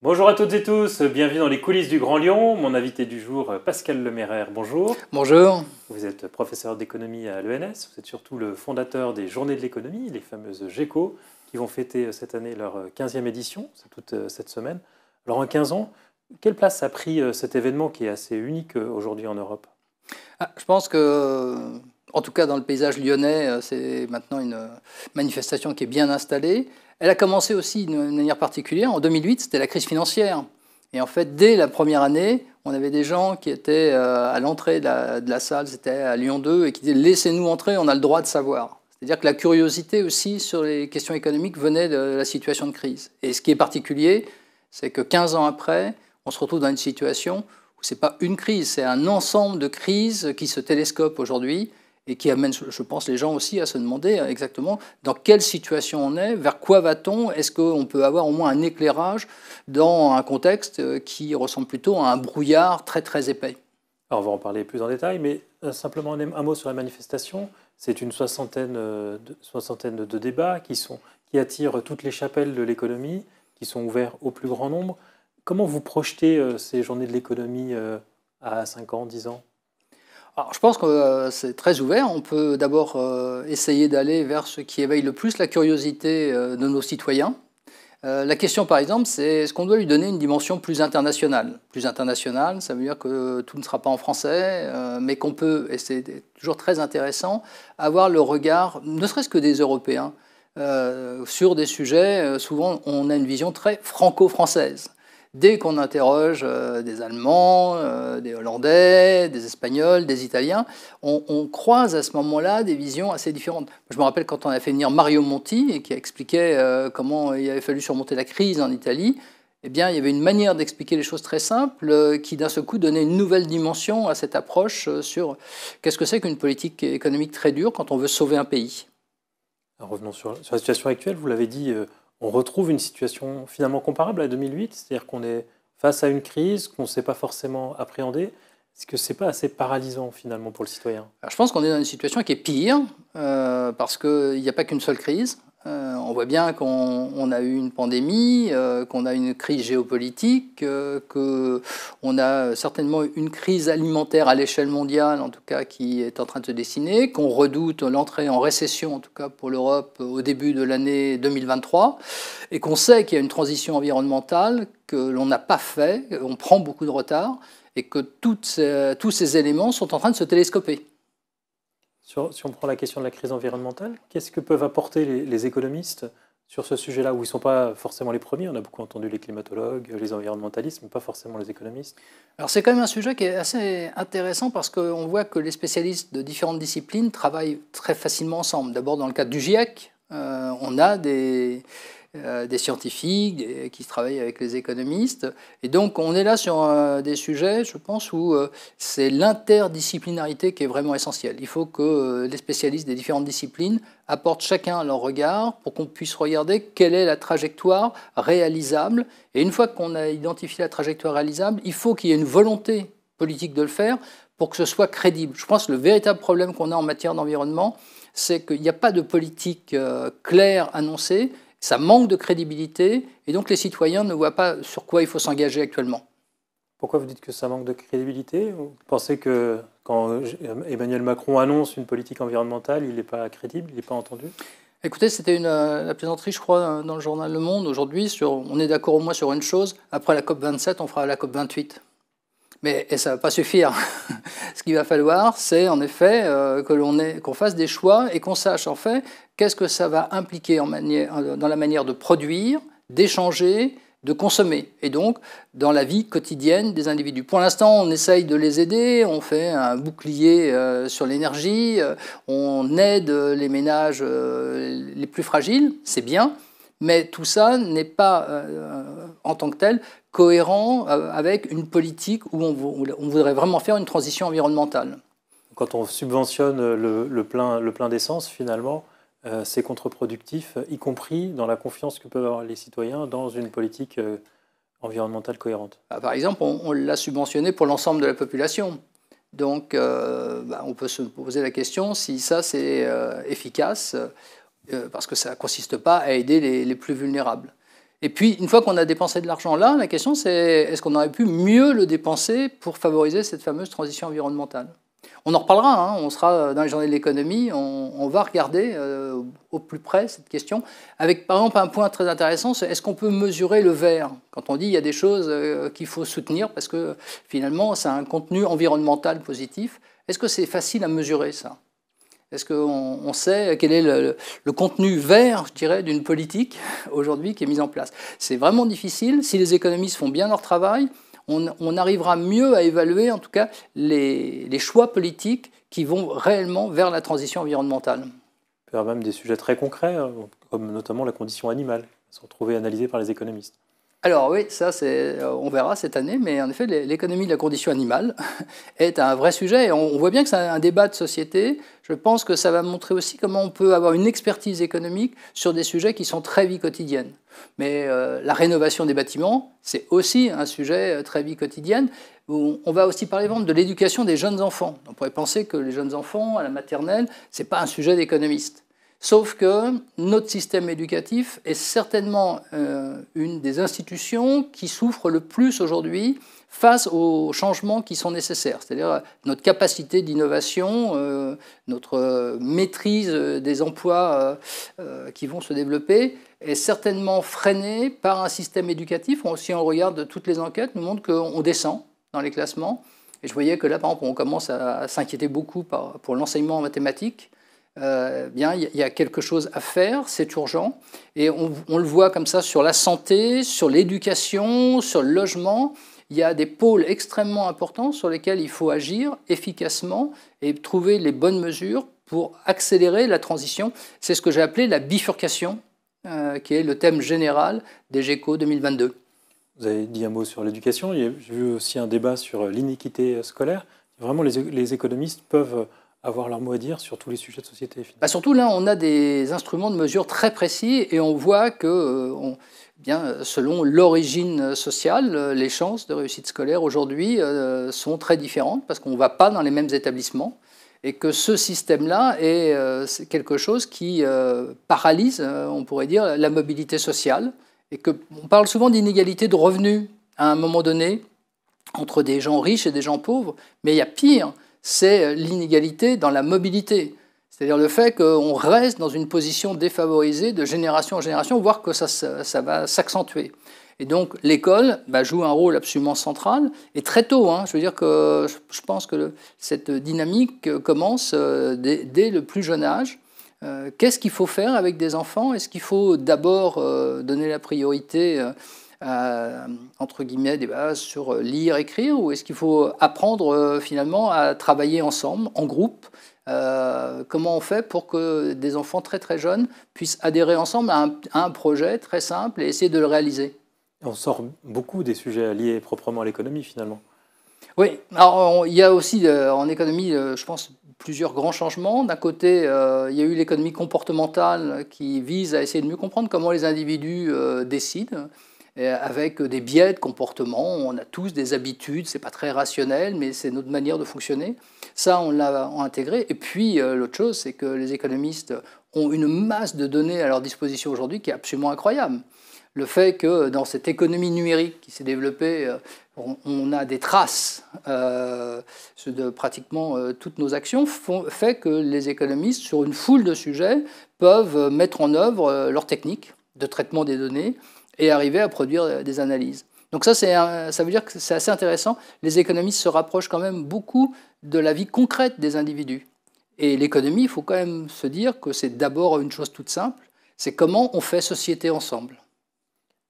Bonjour à toutes et tous, bienvenue dans les coulisses du Grand Lyon. Mon invité du jour, euh, Pascal Lemeraire, bonjour. Bonjour. Vous êtes professeur d'économie à l'ENS, vous êtes surtout le fondateur des Journées de l'économie, les fameuses GECO, qui vont fêter euh, cette année leur 15e euh, édition, toute cette semaine. Alors en 15 ans, quelle place a pris cet événement qui est assez unique aujourd'hui en Europe ah, Je pense que en tout cas dans le paysage lyonnais, euh, c'est maintenant une euh, manifestation qui est bien installée. Elle a commencé aussi d'une manière particulière. En 2008, c'était la crise financière. Et en fait, dès la première année, on avait des gens qui étaient euh, à l'entrée de, la, salle, c'était à Lyon 2, et qui disaient Laissez-nous entrer, on a le droit de savoir. C'est-à-dire que la curiosité aussi sur les questions économiques venait de la situation de crise. Et ce qui est particulier, c'est que 15 ans après, on se retrouve dans une situation où ce n'est pas une crise, c'est un ensemble de crises qui se télescopent aujourd'hui et qui amène, je pense, les gens aussi à se demander exactement dans quelle situation on est, vers quoi va-t-on, est-ce qu'on peut avoir au moins un éclairage dans un contexte qui ressemble plutôt à un brouillard très très épais. Alors on va en parler plus en détail, mais euh, simplement un mot sur la manifestation. C'est une soixantaine euh, de, soixantaine de débats qui, sont, qui attirent toutes les chapelles de l'économie, qui sont ouverts au plus grand nombre. Comment vous projetez euh, ces journées de l'économie à 5 ans, 10 ans alors, je pense que euh, c'est très ouvert. On peut d'abord euh, essayer d'aller vers ce qui éveille le plus la curiosité euh, de nos citoyens. la question, par exemple, c'est est-ce qu'on doit lui donner une dimension plus internationale Plus internationale, ça veut dire que tout ne sera pas en français, mais qu'on peut, et c'est toujours très intéressant, avoir le regard, ne serait-ce que des Européens, sur des sujets. souvent, on a une vision très franco-française dès qu'on interroge euh, des Allemands, euh, des Hollandais, des Espagnols, des Italiens, on, croise à ce moment-là des visions assez différentes. Je me rappelle quand on a fait venir Mario Monti qui expliquait euh, comment il avait fallu surmonter la crise en Italie. Eh bien, il y avait une manière d'expliquer les choses très simple qui, d'un seul coup, donnait une nouvelle dimension à cette approche sur qu'est-ce que c'est qu'une politique économique très dure quand on veut sauver un pays. Revenons sur la situation actuelle. Vous l'avez dit, on retrouve une situation finalement comparable à 2008, c'est-à-dire qu'on est face à une crise qu'on ne sait pas forcément appréhender. Est-ce que ce n'est pas assez paralysant finalement pour le citoyen Je pense qu'on est dans une situation qui est pire, euh, parce qu'il n'y a pas qu'une seule crise. On voit bien qu'on a eu une pandémie, euh, qu'on a une crise géopolitique, euh, qu'on a certainement une crise alimentaire à l'échelle mondiale, en tout cas, qui est en train de se dessiner, qu'on redoute l'entrée en récession, en tout cas pour l'Europe, euh, au début de l'année 2023, et qu'on sait qu'il y a une transition environnementale que l'on n'a pas fait, on prend beaucoup de retard, et que tous ces éléments sont en train de se télescoper si on prend la question de la crise environnementale, qu'est-ce que peuvent apporter les, économistes sur ce sujet-là, où ils ne sont pas forcément les premiers On a beaucoup entendu les climatologues, les environnementalistes, mais pas forcément les économistes. Alors c'est quand même un sujet qui est assez intéressant parce qu'on voit que les spécialistes de différentes disciplines travaillent très facilement ensemble. D'abord dans le cadre du GIEC, euh, on a des, euh, des scientifiques et qui travaillent avec les économistes. Et donc on est là sur euh, des sujets, je pense, où euh, c'est l'interdisciplinarité qui est vraiment essentielle. Il faut que les spécialistes des différentes disciplines apportent chacun leur regard pour qu'on puisse regarder quelle est la trajectoire réalisable. Et une fois qu'on a identifié la trajectoire réalisable, il faut qu'il y ait une volonté politique de le faire pour que ce soit crédible. Je pense que le véritable problème qu'on a en matière d'environnement, c'est qu'il n'y a pas de politique claire annoncée ça manque de crédibilité, et donc les citoyens ne voient pas sur quoi il faut s'engager actuellement. Pourquoi vous dites que ça manque de crédibilité Vous pensez que quand Emmanuel Macron annonce une politique environnementale, il n'est pas crédible, il n'est pas entendu Écoutez, c'était une, euh, plaisanterie, je crois, dans le journal Le Monde aujourd'hui. on est d'accord au moins sur une chose. Après la COP 27, on fera la COP 28. Mais ça ne va pas suffire. Ce qu'il va falloir, c'est en effet euh, que l'on qu'on fasse des choix et qu'on sache en fait qu'est-ce que ça va impliquer en manière, euh, dans la manière de produire, d'échanger, de consommer, et donc dans la vie quotidienne des individus. Pour l'instant, on essaye de les aider, on fait un bouclier euh, sur l'énergie, on aide les ménages les plus fragiles, c'est bien, mais tout ça n'est pas, en tant que tel, cohérent euh, avec une politique où on, voudrait vraiment faire une transition environnementale. Quand on subventionne le, plein, le plein d'essence, finalement, euh, c'est contre-productif, y compris dans la confiance que peuvent avoir les citoyens dans une politique euh, environnementale cohérente. Bah, par exemple, on, l'a subventionné pour l'ensemble de la population. Donc, bah, on peut se poser la question si ça, c'est efficace, parce que ça ne consiste pas à aider les plus vulnérables. Et puis, une fois qu'on a dépensé de l'argent là, la question c'est est-ce qu'on aurait pu mieux le dépenser pour favoriser cette fameuse transition environnementale On en reparlera, hein. on sera dans les journées de l'économie, on, va regarder euh, au plus près cette question. Avec par exemple un point très intéressant, c'est est-ce qu'on peut mesurer le vert Quand on dit il y a des choses euh, qu'il faut soutenir parce que finalement c'est un contenu environnemental positif, est-ce que c'est facile à mesurer ça est-ce qu'on sait quel est le, contenu vert, je dirais, d'une politique aujourd'hui qui est mise en place C'est vraiment difficile. Si les économistes font bien leur travail, on, arrivera mieux à évaluer, en tout cas, les, choix politiques qui vont réellement vers la transition environnementale. Il y même des sujets très concrets, hein, comme notamment la condition animale, qui sont trouvés analysés par les économistes alors oui, ça euh, on verra cette année, mais en effet, l'économie de la condition animale est un vrai sujet. Et on voit bien que c'est un débat de société. Je pense que ça va montrer aussi comment on peut avoir une expertise économique sur des sujets qui sont très vie quotidienne. Mais euh, la rénovation des bâtiments, c'est aussi un sujet euh, très vie quotidienne. on va aussi parler de l'éducation des jeunes enfants. On pourrait penser que les jeunes enfants à la maternelle, ce n'est pas un sujet d'économiste. Sauf que notre système éducatif est certainement euh, une des institutions qui souffre le plus aujourd'hui face aux changements qui sont nécessaires, c'est-à-dire notre capacité d'innovation, euh, notre euh, maîtrise des emplois qui vont se développer est certainement freinée par un système éducatif. Si on regarde toutes les enquêtes, nous montrent qu'on descend dans les classements. Et je voyais que là, par exemple, on commence à s'inquiéter beaucoup pour l'enseignement en mathématiques euh, bien, il y a quelque chose à faire, c'est urgent. Et on, le voit comme ça sur la santé, sur l'éducation, sur le logement. Il y a des pôles extrêmement importants sur lesquels il faut agir efficacement et trouver les bonnes mesures pour accélérer la transition. C'est ce que j'ai appelé la bifurcation, euh, qui est le thème général des GECO 2022. Vous avez dit un mot sur l'éducation. J'ai vu aussi un débat sur l'iniquité scolaire. Vraiment, les économistes peuvent avoir leur mot à dire sur tous les sujets de société. Bah, surtout là, on a des instruments de mesure très précis et on voit que euh, bien, selon l'origine sociale, euh, les chances de réussite scolaire aujourd'hui euh, sont très différentes parce qu'on ne va pas dans les mêmes établissements et que ce système-là est, quelque chose qui paralyse, on pourrait dire, la mobilité sociale et que on parle souvent d'inégalité de revenus à un moment donné entre des gens riches et des gens pauvres, mais il y a pire c'est euh, l'inégalité dans la mobilité. C'est-à-dire le fait qu'on reste dans une position défavorisée de génération en génération, voire que ça, va s'accentuer. Et donc l'école va bah, joue un rôle absolument central, et très tôt, hein. je veux dire que je pense que cette dynamique commence euh, dès, le plus jeune âge. Euh, qu'est-ce qu'il faut faire avec des enfants Est-ce qu'il faut d'abord donner la priorité euh, entre guillemets, des bases sur euh, lire, écrire, ou est-ce qu'il faut apprendre euh, finalement à travailler ensemble, en groupe Comment on fait pour que des enfants très très jeunes puissent adhérer ensemble à un, projet très simple et essayer de le réaliser On sort beaucoup des sujets liés proprement à l'économie finalement. Oui, alors il y a aussi en économie, je pense, plusieurs grands changements. D'un côté, il y a eu l'économie comportementale qui vise à essayer de mieux comprendre comment les individus décident avec des biais de comportement. On a tous des habitudes, c'est pas très rationnel, mais c'est notre manière de fonctionner. Ça, on l'a intégré. Et puis, euh, l'autre chose, c'est que les économistes ont une masse de données à leur disposition aujourd'hui qui est absolument incroyable. Le fait que dans cette économie numérique qui s'est développée, euh, on, a des traces euh, de pratiquement toutes nos actions, fait que les économistes, sur une foule de sujets, peuvent mettre en œuvre leurs techniques de traitement des données et arriver à produire euh, des analyses. Donc ça, ça veut dire que c'est assez intéressant. Les économistes se rapprochent quand même beaucoup de la vie concrète des individus. Et l'économie, il faut quand même se dire que c'est d'abord une chose toute simple, c'est comment on fait société ensemble.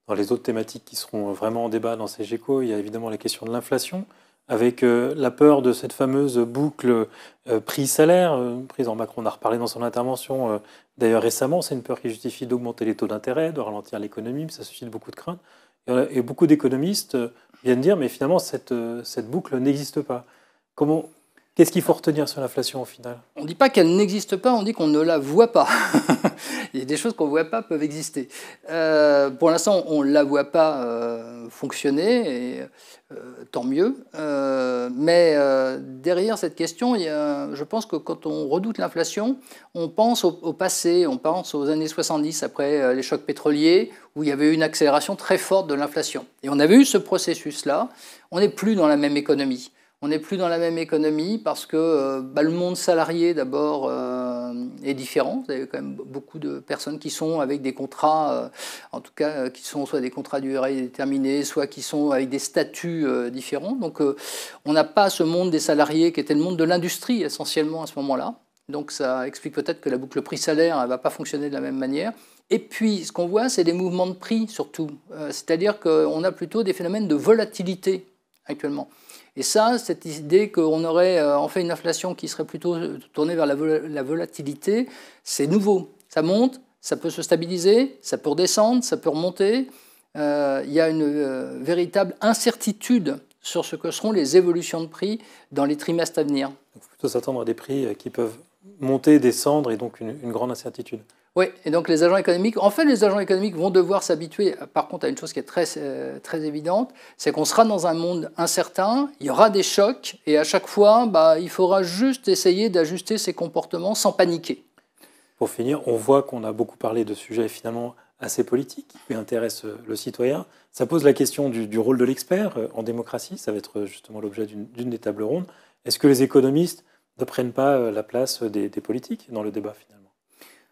Dans les autres thématiques qui seront vraiment en débat dans ces GECO, il y a évidemment la question de l'inflation, avec euh, la peur de cette fameuse boucle euh, prix-salaire, prise en Macron, on a reparlé dans son intervention, D'ailleurs, récemment, c'est une peur qui justifie d'augmenter les taux d'intérêt, de ralentir l'économie, mais ça suscite beaucoup de craintes. Et, euh, beaucoup d'économistes euh, viennent dire, mais finalement, euh, cette, boucle n'existe pas. Comment, qu'est-ce qu'il faut retenir sur l'inflation au final On ne dit pas qu'elle n'existe pas, on dit qu'on ne la voit pas. Il y a des choses qu'on ne voit pas peuvent exister. Euh, pour l'instant, on ne la voit pas euh, fonctionner, et euh, tant mieux. mais derrière cette question, il y a, je pense que quand on redoute l'inflation, on pense au, passé, on pense aux années 70, après les chocs pétroliers, où il y avait une accélération très forte de l'inflation. Et on avait eu ce processus-là. On n'est plus dans la même économie. On n'est plus dans la même économie parce que bah, le monde salarié, d'abord, est différent. Vous avez quand même beaucoup de personnes qui sont avec des contrats, euh, en tout cas, euh, qui sont soit des contrats durée déterminée, soit qui sont avec des statuts euh, différents. Donc, on n'a pas ce monde des salariés qui était le monde de l'industrie essentiellement à ce moment-là. Donc, ça explique peut-être que la boucle prix-salaire ne va pas fonctionner de la même manière. Et puis, ce qu'on voit, c'est des mouvements de prix surtout. C'est-à-dire qu'on a plutôt des phénomènes de volatilité actuellement. Et ça, cette idée qu'on aurait euh, en fait une inflation qui serait plutôt euh, tournée vers la, volatilité, c'est nouveau. Ça monte, ça peut se stabiliser, ça peut redescendre, ça peut remonter. Euh, il y a une véritable incertitude sur ce que seront les évolutions de prix dans les trimestres à venir. Il plutôt s'attendre à des prix qui peuvent monter, descendre et donc une, grande incertitude. Oui, et donc les agents économiques, en fait, les agents économiques vont devoir s'habituer, par contre, à une chose qui est très, euh, évidente, c'est qu'on sera dans un monde incertain, il y aura des chocs, et à chaque fois, bah, il faudra juste essayer d'ajuster ses comportements sans paniquer. Pour finir, on voit qu'on a beaucoup parlé de sujets finalement assez politiques qui intéressent euh, le citoyen. Ça pose la question du rôle de l'expert euh, en démocratie, ça va être justement l'objet d'une des tables rondes. Est-ce que les économistes ne prennent pas euh, la place des, politiques dans le débat finalement.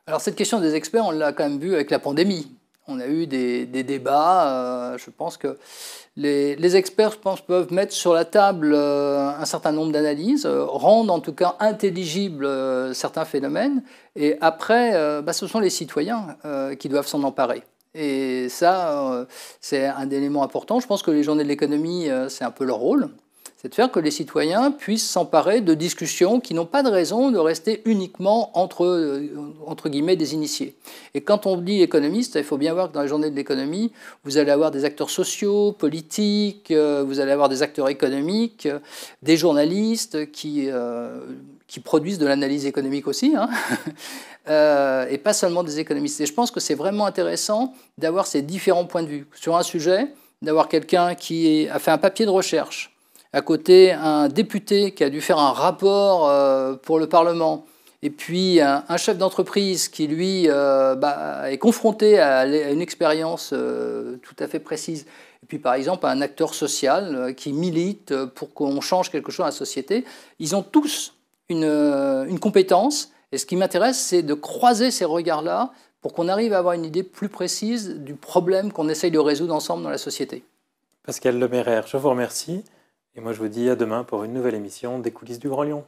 Alors cette question des experts, on l'a quand même vu avec la pandémie. On a eu des, débats. Euh, je pense que les, experts, je pense, peuvent mettre sur la table euh, un certain nombre d'analyses, rendent rendre en tout cas intelligibles certains phénomènes. Et après, bah, ce sont les citoyens qui doivent s'en emparer. Et ça, c'est un élément important. Je pense que les journées de l'économie, c'est un peu leur rôle c'est de faire que les citoyens puissent s'emparer de discussions qui n'ont pas de raison de rester uniquement entre, euh, entre guillemets des initiés. Et quand on dit économiste, il faut bien voir que dans la journée de l'économie, vous allez avoir des acteurs sociaux, politiques, euh, vous allez avoir des acteurs économiques, des journalistes qui, euh, qui produisent de l'analyse économique aussi, hein. et pas seulement des économistes. Et je pense que c'est vraiment intéressant d'avoir ces différents points de vue sur un sujet, d'avoir quelqu'un qui a fait un papier de recherche à côté un député qui a dû faire un rapport euh, pour le Parlement, et puis un, chef d'entreprise qui, lui, euh, bah, est confronté à une expérience euh, tout à fait précise. Et puis, par exemple, un acteur social qui milite pour qu'on change quelque chose à la société. Ils ont tous une, une compétence. Et ce qui m'intéresse, c'est de croiser ces regards-là pour qu'on arrive à avoir une idée plus précise du problème qu'on essaye de résoudre ensemble dans la société. Pascal Lemaire, je vous remercie. Et moi, je vous dis à demain pour une nouvelle émission des coulisses du Grand Lyon.